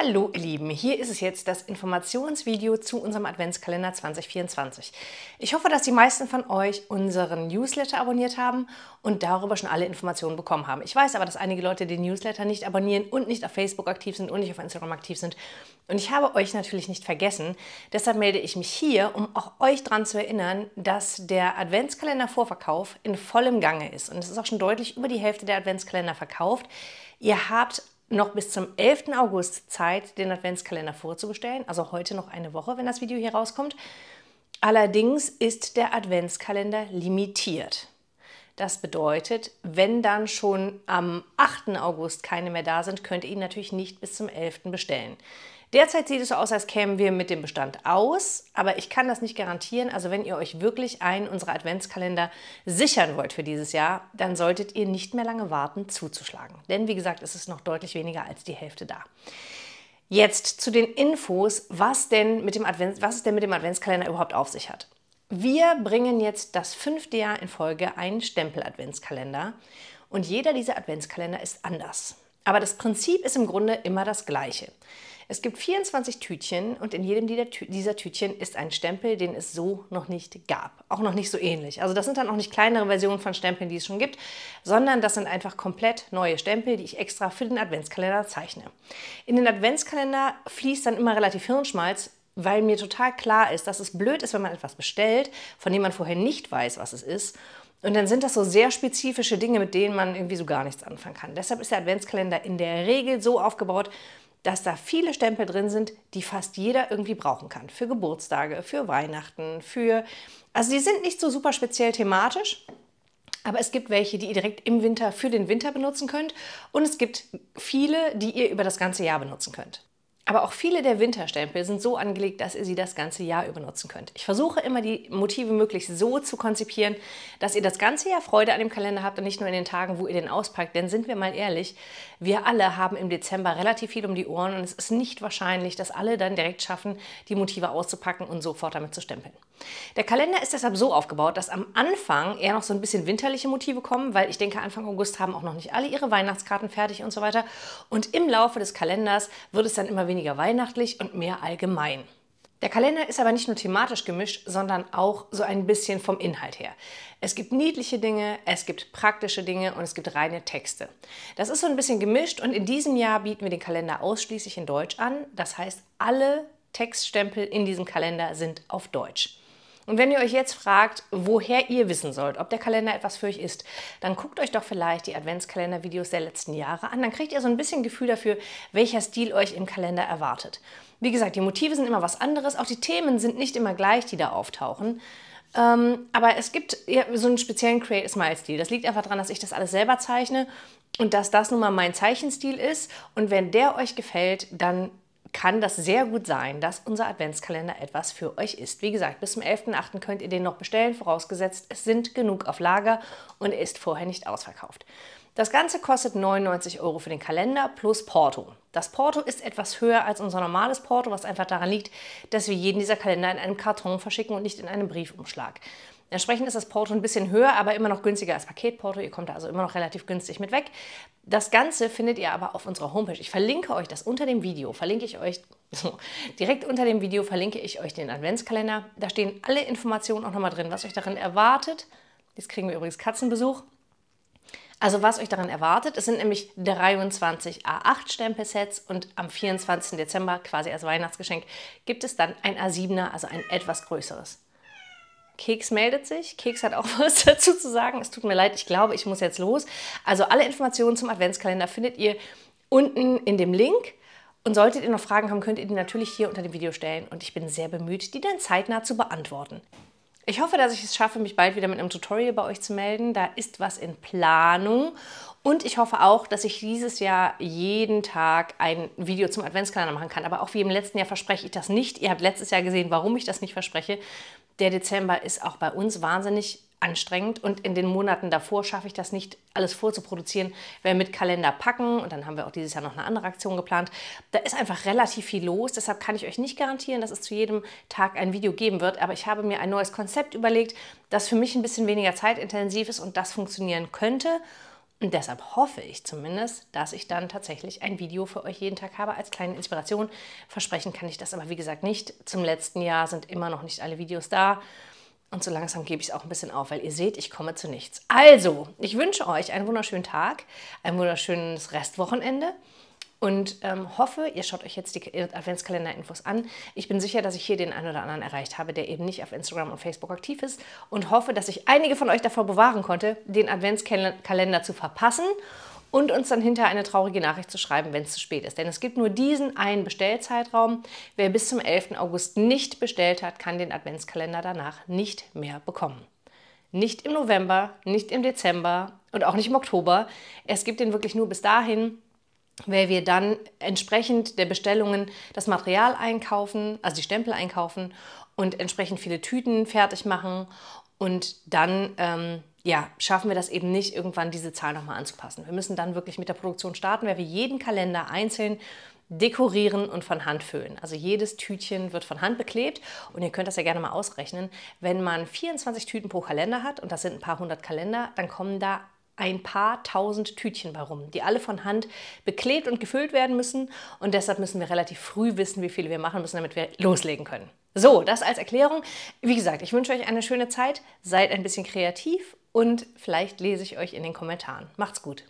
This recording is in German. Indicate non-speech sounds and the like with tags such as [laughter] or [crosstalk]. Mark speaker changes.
Speaker 1: Hallo ihr Lieben, hier ist es jetzt das Informationsvideo zu unserem Adventskalender 2024. Ich hoffe, dass die meisten von euch unseren Newsletter abonniert haben und darüber schon alle Informationen bekommen haben. Ich weiß aber, dass einige Leute den Newsletter nicht abonnieren und nicht auf Facebook aktiv sind und nicht auf Instagram aktiv sind. Und ich habe euch natürlich nicht vergessen. Deshalb melde ich mich hier, um auch euch daran zu erinnern, dass der Adventskalender-Vorverkauf in vollem Gange ist. Und es ist auch schon deutlich über die Hälfte der Adventskalender verkauft. Ihr habt noch bis zum 11. August Zeit, den Adventskalender vorzubestellen. Also heute noch eine Woche, wenn das Video hier rauskommt. Allerdings ist der Adventskalender limitiert. Das bedeutet, wenn dann schon am 8. August keine mehr da sind, könnt ihr ihn natürlich nicht bis zum 11. bestellen. Derzeit sieht es so aus, als kämen wir mit dem Bestand aus, aber ich kann das nicht garantieren. Also wenn ihr euch wirklich einen unserer Adventskalender sichern wollt für dieses Jahr, dann solltet ihr nicht mehr lange warten, zuzuschlagen. Denn wie gesagt, es ist noch deutlich weniger als die Hälfte da. Jetzt zu den Infos, was, denn mit dem Advent, was es denn mit dem Adventskalender überhaupt auf sich hat. Wir bringen jetzt das fünfte Jahr in Folge einen Stempel-Adventskalender und jeder dieser Adventskalender ist anders. Aber das Prinzip ist im Grunde immer das gleiche. Es gibt 24 Tütchen und in jedem dieser Tütchen ist ein Stempel, den es so noch nicht gab. Auch noch nicht so ähnlich. Also das sind dann auch nicht kleinere Versionen von Stempeln, die es schon gibt, sondern das sind einfach komplett neue Stempel, die ich extra für den Adventskalender zeichne. In den Adventskalender fließt dann immer relativ Hirnschmalz, weil mir total klar ist, dass es blöd ist, wenn man etwas bestellt, von dem man vorher nicht weiß, was es ist. Und dann sind das so sehr spezifische Dinge, mit denen man irgendwie so gar nichts anfangen kann. Deshalb ist der Adventskalender in der Regel so aufgebaut, dass da viele Stempel drin sind, die fast jeder irgendwie brauchen kann. Für Geburtstage, für Weihnachten, für... Also die sind nicht so super speziell thematisch, aber es gibt welche, die ihr direkt im Winter für den Winter benutzen könnt und es gibt viele, die ihr über das ganze Jahr benutzen könnt. Aber auch viele der Winterstempel sind so angelegt, dass ihr sie das ganze Jahr über nutzen könnt. Ich versuche immer, die Motive möglichst so zu konzipieren, dass ihr das ganze Jahr Freude an dem Kalender habt und nicht nur in den Tagen, wo ihr den auspackt. Denn sind wir mal ehrlich, wir alle haben im Dezember relativ viel um die Ohren und es ist nicht wahrscheinlich, dass alle dann direkt schaffen, die Motive auszupacken und sofort damit zu stempeln. Der Kalender ist deshalb so aufgebaut, dass am Anfang eher noch so ein bisschen winterliche Motive kommen, weil ich denke, Anfang August haben auch noch nicht alle ihre Weihnachtskarten fertig und so weiter. Und im Laufe des Kalenders wird es dann immer weniger weniger weihnachtlich und mehr allgemein. Der Kalender ist aber nicht nur thematisch gemischt, sondern auch so ein bisschen vom Inhalt her. Es gibt niedliche Dinge, es gibt praktische Dinge und es gibt reine Texte. Das ist so ein bisschen gemischt und in diesem Jahr bieten wir den Kalender ausschließlich in Deutsch an. Das heißt, alle Textstempel in diesem Kalender sind auf Deutsch. Und wenn ihr euch jetzt fragt, woher ihr wissen sollt, ob der Kalender etwas für euch ist, dann guckt euch doch vielleicht die Adventskalender-Videos der letzten Jahre an. Dann kriegt ihr so ein bisschen Gefühl dafür, welcher Stil euch im Kalender erwartet. Wie gesagt, die Motive sind immer was anderes, auch die Themen sind nicht immer gleich, die da auftauchen. Ähm, aber es gibt ja, so einen speziellen Create Smile Stil. Das liegt einfach daran, dass ich das alles selber zeichne und dass das nun mal mein Zeichenstil ist. Und wenn der euch gefällt, dann kann das sehr gut sein, dass unser Adventskalender etwas für euch ist. Wie gesagt, bis zum 11.8. könnt ihr den noch bestellen, vorausgesetzt es sind genug auf Lager und er ist vorher nicht ausverkauft. Das Ganze kostet 99 Euro für den Kalender plus Porto. Das Porto ist etwas höher als unser normales Porto, was einfach daran liegt, dass wir jeden dieser Kalender in einem Karton verschicken und nicht in einem Briefumschlag. Entsprechend ist das Porto ein bisschen höher, aber immer noch günstiger als Paketporto. Ihr kommt da also immer noch relativ günstig mit weg. Das Ganze findet ihr aber auf unserer Homepage. Ich verlinke euch das unter dem Video. Verlinke ich euch so, direkt unter dem Video verlinke ich euch den Adventskalender. Da stehen alle Informationen auch nochmal drin, was euch darin erwartet. Jetzt kriegen wir übrigens Katzenbesuch. Also was euch darin erwartet, es sind nämlich 23 A8-Stempelsets und am 24. Dezember, quasi als Weihnachtsgeschenk, gibt es dann ein A7er, also ein etwas größeres. Keks meldet sich. Keks hat auch [laughs] was dazu zu sagen. Es tut mir leid, ich glaube, ich muss jetzt los. Also alle Informationen zum Adventskalender findet ihr unten in dem Link. Und solltet ihr noch Fragen haben, könnt ihr die natürlich hier unter dem Video stellen. Und ich bin sehr bemüht, die dann zeitnah zu beantworten. Ich hoffe, dass ich es schaffe, mich bald wieder mit einem Tutorial bei euch zu melden. Da ist was in Planung. Und ich hoffe auch, dass ich dieses Jahr jeden Tag ein Video zum Adventskalender machen kann. Aber auch wie im letzten Jahr verspreche ich das nicht. Ihr habt letztes Jahr gesehen, warum ich das nicht verspreche der Dezember ist auch bei uns wahnsinnig anstrengend und in den Monaten davor schaffe ich das nicht, alles vorzuproduzieren. Wir mit Kalender packen und dann haben wir auch dieses Jahr noch eine andere Aktion geplant. Da ist einfach relativ viel los, deshalb kann ich euch nicht garantieren, dass es zu jedem Tag ein Video geben wird, aber ich habe mir ein neues Konzept überlegt, das für mich ein bisschen weniger zeitintensiv ist und das funktionieren könnte. Und deshalb hoffe ich zumindest, dass ich dann tatsächlich ein Video für euch jeden Tag habe als kleine Inspiration. Versprechen kann ich das aber wie gesagt nicht. Zum letzten Jahr sind immer noch nicht alle Videos da. Und so langsam gebe ich es auch ein bisschen auf, weil ihr seht, ich komme zu nichts. Also, ich wünsche euch einen wunderschönen Tag, ein wunderschönes Restwochenende und ähm, hoffe, ihr schaut euch jetzt die Adventskalender-Infos an. Ich bin sicher, dass ich hier den einen oder anderen erreicht habe, der eben nicht auf Instagram und Facebook aktiv ist und hoffe, dass ich einige von euch davor bewahren konnte, den Adventskalender zu verpassen und uns dann hinterher eine traurige Nachricht zu schreiben, wenn es zu spät ist. Denn es gibt nur diesen einen Bestellzeitraum. Wer bis zum 11. August nicht bestellt hat, kann den Adventskalender danach nicht mehr bekommen. Nicht im November, nicht im Dezember und auch nicht im Oktober. Es gibt den wirklich nur bis dahin weil wir dann entsprechend der Bestellungen das Material einkaufen, also die Stempel einkaufen und entsprechend viele Tüten fertig machen und dann ähm, ja, schaffen wir das eben nicht, irgendwann diese Zahl nochmal anzupassen. Wir müssen dann wirklich mit der Produktion starten, weil wir jeden Kalender einzeln dekorieren und von Hand füllen. Also jedes Tütchen wird von Hand beklebt und ihr könnt das ja gerne mal ausrechnen. Wenn man 24 Tüten pro Kalender hat und das sind ein paar hundert Kalender, dann kommen da ein paar tausend Tütchen warum, die alle von Hand beklebt und gefüllt werden müssen. Und deshalb müssen wir relativ früh wissen, wie viele wir machen müssen, damit wir loslegen können. So, das als Erklärung. Wie gesagt, ich wünsche euch eine schöne Zeit, seid ein bisschen kreativ und vielleicht lese ich euch in den Kommentaren. Macht's gut!